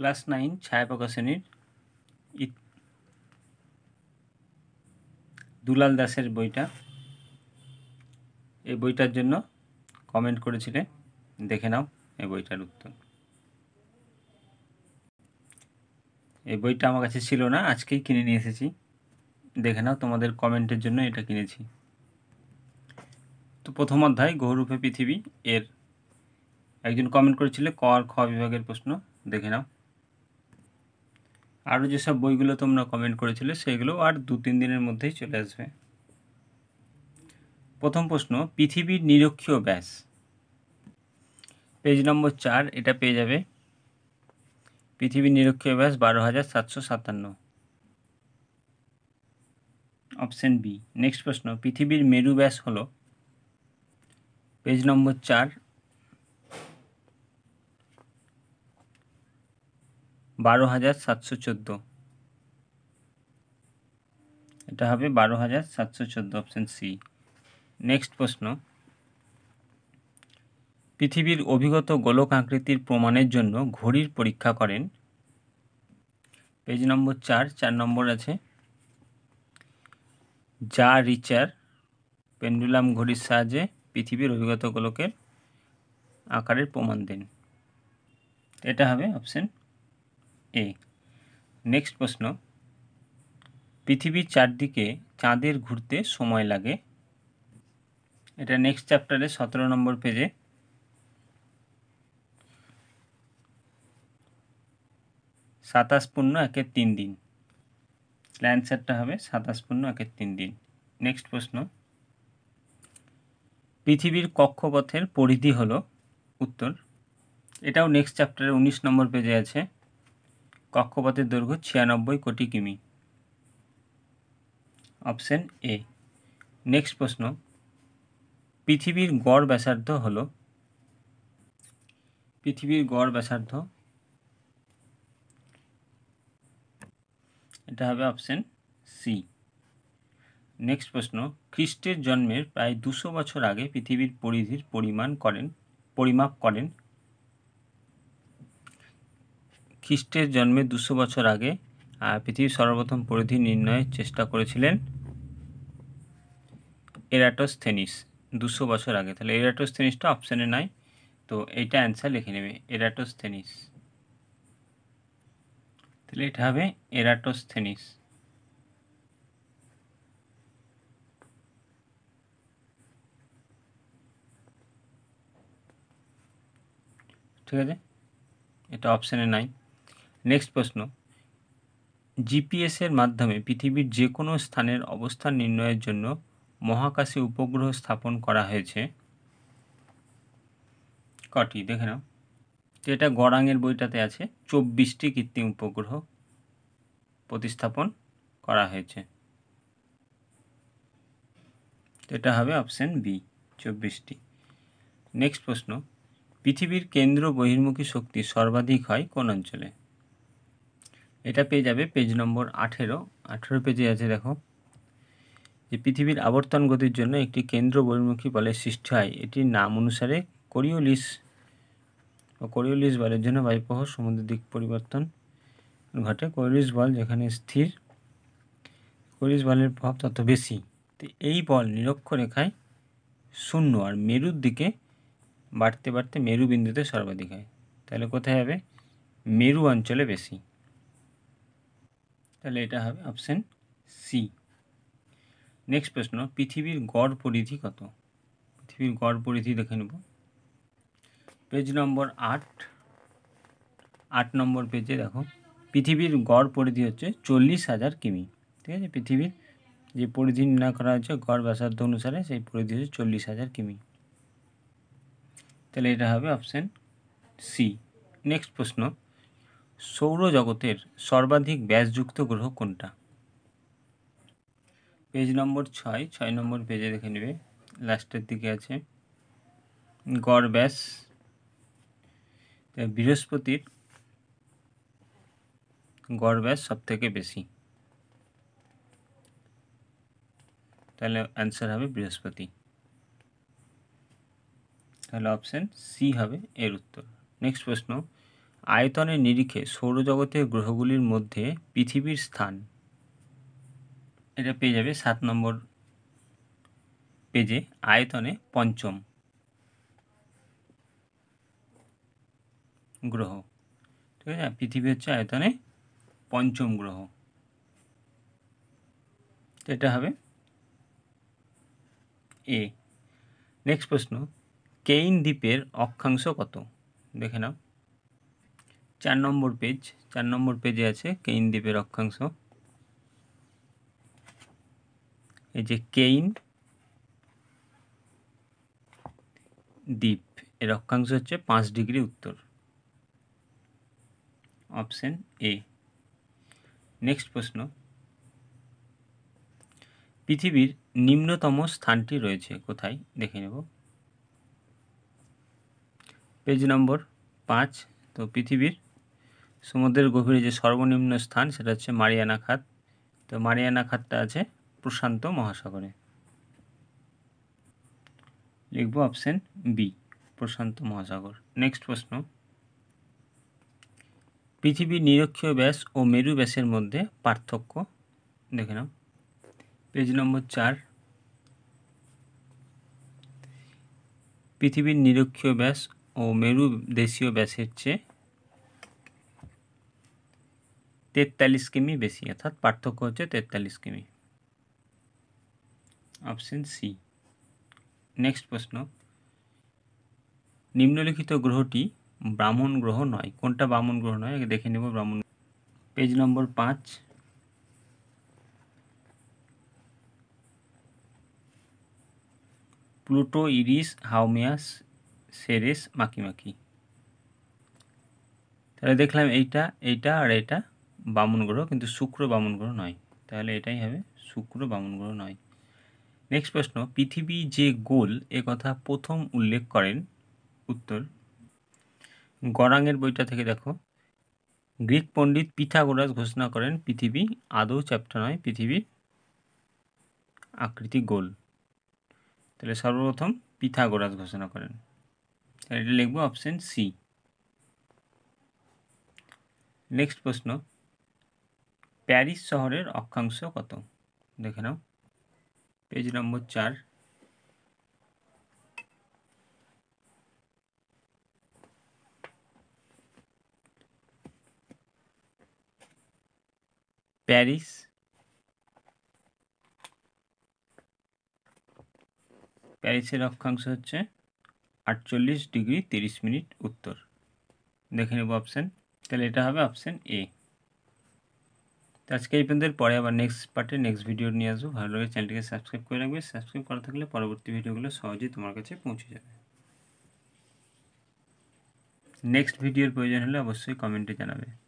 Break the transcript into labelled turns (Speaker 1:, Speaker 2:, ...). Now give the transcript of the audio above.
Speaker 1: class nine ছায়া প্রকাশনীর দুলাল দাসের বইটা এই বইটার জন্য কমেন্ট করেছিলে দেখে নাও এই বইটার উত্তর এই বইটা আমার কাছে ছিল না আজকেই কিনে নিয়ে এসেছি দেখে নাও তোমাদের কমেন্টের জন্য এটা কিনেছি তো প্রথম অধ্যায় গহরূপে পৃথিবী এর একজন কমেন্ট করেছিল ক আর খ বিভাগের প্রশ্ন দেখে নাও আরও যেসব বইগুলো তোমরা কমেন্ট করেছিলে সেগুলো আর দু তিন দিনের মধ্যেই চলে আসবে প্রথম প্রশ্ন পৃথিবীর নিরক্ষীয় ব্যাস পেজ নম্বর চার এটা পেয়ে যাবে পৃথিবীর নিরক্ষীয় ব্যাস বারো হাজার সাতশো সাতান্ন অপশান বি নেক্সট প্রশ্ন পৃথিবীর মেরু ব্যাস হলো পেজ নম্বর চার বারো হাজার সাতশো চোদ্দো এটা হবে বারো হাজার সাতশো চোদ্দো অপশান সি নেক্সট প্রশ্ন পৃথিবীর অভিগত গোলক আকৃতির প্রমাণের জন্য ঘড়ির পরীক্ষা করেন পেজ নম্বর চার চার নম্বর আছে যা রিচার পেন্ডুলাম ঘড়ির সাহায্যে পৃথিবীর অভিগত গোলকের আকারের প্রমাণ দেন এটা হবে অপশান এ নেক্সট প্রশ্ন পৃথিবীর চারদিকে চাঁদের ঘুরতে সময় লাগে এটা নেক্সট চ্যাপ্টারে সতেরো নম্বর পেজে সাতাশ পূর্ণ একের তিন দিন অ্যান্সারটা হবে সাতাশ পূর্ণ একের তিন দিন নেক্সট প্রশ্ন পৃথিবীর কক্ষপথের পরিধি হলো উত্তর এটাও নেক্সট চ্যাপ্টারে উনিশ নম্বর পেজে আছে কক্ষপথের দৈর্ঘ্য ছিয়ানব্বই কোটি কিমি অপশন এ নেক্সট প্রশ্ন পৃথিবীর গড় ব্যাসার্ধ হল পৃথিবীর গড় ব্যাসার্ধ এটা হবে অপশন সি নেক্সট প্রশ্ন খ্রিস্টের জন্মের প্রায় দুশো বছর আগে পৃথিবীর পরিধির পরিমাণ করেন পরিমাপ করেন খ্রিস্টের জন্মে দুশো বছর আগে পৃথিবীর সর্বপ্রথম পরিধি নির্ণয়ের চেষ্টা করেছিলেন এরাটোস্থেনিস দুশো বছর আগে তাহলে এরাটোস্থেনিসটা অপশানে নাই তো এইটা অ্যান্সার লিখে নেবে এরাটোস্থেনিস তাহলে এটা হবে এরাটোস্থেনিস ঠিক আছে এটা অপশানে নাই নেক্সট প্রশ্ন জিপিএসের মাধ্যমে পৃথিবীর যে কোনো স্থানের অবস্থান নির্ণয়ের জন্য মহাকাশে উপগ্রহ স্থাপন করা হয়েছে কটি দেখে নাও তো এটা গড়াঙের বইটাতে আছে চব্বিশটি কৃত্রিম উপগ্রহ প্রতিস্থাপন করা হয়েছে এটা হবে অপশান বি চব্বিশটি নেক্সট প্রশ্ন পৃথিবীর কেন্দ্র বহির্মুখী শক্তি সর্বাধিক হয় কোন অঞ্চলে এটা পেয়ে যাবে পেজ নম্বর আঠেরো আঠেরো পেজে আছে দেখো যে পৃথিবীর আবর্তন গতির জন্য একটি কেন্দ্র বহির্মুখী বলের সৃষ্টি হয় এটির নাম অনুসারে কোরিওলিস বা কোরিওলিস বলের জন্য বায়ুপ্রহ সমুদ্র দিক পরিবর্তন ঘটে কোরিওলিস বল যেখানে স্থির করিস বলের প্রভাব তত বেশি তো এই বল নিরক্ষরেখায় শূন্য আর মেরুর দিকে বাড়তে বাড়তে মেরু বিন্দুতে সর্বাধিক হয় তাহলে কোথায় হবে মেরু অঞ্চলে বেশি তাহলে এটা হবে অপশন সি नेक्स्ट প্রশ্ন পৃথিবীর গড় পরিধি কত পৃথিবীর গড় পরিধি দেখে নিব পেজ নাম্বার 8 8 নম্বর পেজে দেখো পৃথিবীর গড় পরিধি হচ্ছে 40000 কিমি ঠিক আছে পৃথিবীর যে পরিধি নির্ণয় করা আছে গড় ব্যাসার্ধ অনুসারে সেই পরিধি হচ্ছে 40000 কিমি তাহলে এটা হবে অপশন সি नेक्स्ट प्रश्न সৌরজগতের সর্বাধিক ব্যাসযুক্ত গ্রহ কোনটা পেজ নম্বর ছয় ছয় নম্বর পেজে দেখে নেবে লাস্টের দিকে আছে গড় ব্যাস বৃহস্পতির গড় ব্যাস সবথেকে বেশি তাহলে অ্যান্সার হবে বৃহস্পতি তাহলে অপশান সি হবে এর উত্তর নেক্সট প্রশ্ন আয়তনের নিরিখে সৌরজগতের গ্রহগুলির মধ্যে পৃথিবীর স্থান এটা পেয়ে যাবে সাত নম্বর পেজে আয়তনে পঞ্চম গ্রহ ঠিক আছে পৃথিবী হচ্ছে আয়তনে পঞ্চম গ্রহ এটা হবে এ নেক্সট প্রশ্ন কেইন দ্বীপের অক্ষাংশ কত দেখে নাও চার নম্বর পেজ চার নম্বর পেজে আছে কেইন দ্বীপের অক্ষাংশ এই যে কেইন দ্বীপ এর অক্ষাংশ হচ্ছে পাঁচ ডিগ্রি উত্তর অপশন এ নেক্সট প্রশ্ন পৃথিবীর নিম্নতম স্থানটি রয়েছে কোথায় দেখে নেব পেজ নম্বর পাঁচ তো পৃথিবীর সমুদ্রের গভীরে যে সর্বনিম্ন স্থান সেটা হচ্ছে মারিয়ানা খাত তো মারিয়ানা খাতটা আছে প্রশান্ত মহাসাগরে লিখব অপশান বি প্রশান্ত মহাসাগর নেক্সট প্রশ্ন পৃথিবীর নিরক্ষীয় ব্যাস ও মেরু ব্যাসের মধ্যে পার্থক্য দেখে নাও পেজ নম্বর চার পৃথিবীর নিরক্ষীয় ব্যাস ও মেরু দেশীয় ব্যাসের চেয়ে 43 किमी বেশি অর্থাৎ পার্থক্য হচ্ছে 43 কিমি অপশন সি नेक्स्ट প্রশ্ন নিম্নলিখিত গ্রহটি বামন গ্রহ নয় কোনটা বামন গ্রহ নয় দেখে নিব বামন page number 5 Pluto Eris Haumea Ceres Makemake তাহলে দেখলাম এইটা এইটা আর এটা বামন গ্রহ কিন্তু শুক্র বামন গ্রহ নয় তাহলে এটাই হবে শুক্র বামন গ্রহ নয় নেক্সট প্রশ্ন পৃথিবী যে গোল এ কথা প্রথম উল্লেখ করেন উত্তর গরাঙের বইটা থেকে দেখো গ্রিক পণ্ডিত পিথাগোরাস ঘোষণা করেন পৃথিবী আদৌ চ্যাপ্টার নয় পৃথিবীর আকৃতি গোল তাহলে সর্বপ্রথম পিথাগোরাস ঘোষণা করেন এটা লিখবো অপশান সি নেক্সট প্রশ্ন প্যারিস শহরের অক্ষাংশ কত দেখে নাও পেজ নম্বর চার প্যারিস প্যারিসের অক্ষাংশ হচ্ছে আটচল্লিশ ডিগ্রি তিরিশ মিনিট উত্তর দেখে নেব অপশান তাহলে এটা হবে অপশান এ তো আজকে এই পর্যন্ত পরে আবার নেক্সট পার্টে নেক্সট ভিডিও নিয়ে আসবো ভালো লাগে চ্যানেলটিকে সাবস্ক্রাইব করে রাখবে সাবস্ক্রাইব করা থাকলে পরবর্তী ভিডিওগুলো সহজেই তোমার কাছে পৌঁছে যাবে নেক্সট ভিডিওর প্রয়োজন হলে অবশ্যই কমেন্টে জানাবে